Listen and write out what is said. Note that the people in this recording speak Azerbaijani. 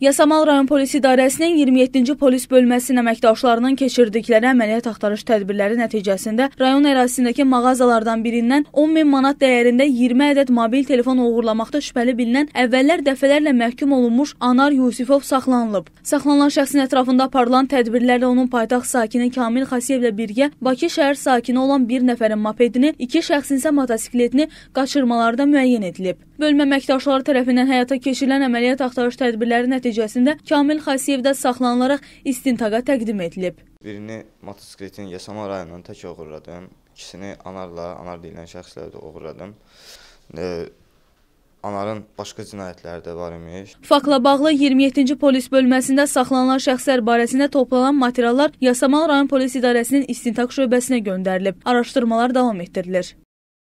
Yasamal rayon polis idarəsinin 27-ci polis bölməsinin əməkdaşlarının keçirdikləri əməliyyat axtarış tədbirləri nəticəsində rayon ərazisindəki mağazalardan birindən 10 min manat dəyərində 20 ədəd mobil telefon oğurlamaqda şübhəli bilinən əvvəllər dəfələrlə məhkum olunmuş Anar Yusifov saxlanılıb. Saxlanılan şəxsin ətrafında aparılan tədbirlərlə onun paytaxt sakini Kamil Xasiyevlə birgə Bakı şəhər sakini olan bir nəfərin mopedini, iki şəxsin isə motosikletini qaçırmalarda müəyyən edilib. Bölmə əməkdaşları tərəfindən həyata keçirilən əməliyyat axtarış tədbirləri nəticəsində nəticəsində Kamil Xasiyevdə saxlanılaraq istintaqa təqdim edilib. Birini motosikletin Yasama rayonundan tək uğurladım. İkisini Anarla, Anar deyilən şəxslərlə də uğurladım. E, Anarın başqa cinayətləri də var imiş. Faktla bağlı 27-ci polis bölməsində saxlanılan şəxslər barəsində toplanan materiallar Yasamal rayon polis idarəsinin istintaq şöbəsinə göndərilib. Araşdırmalar davam etdirilir.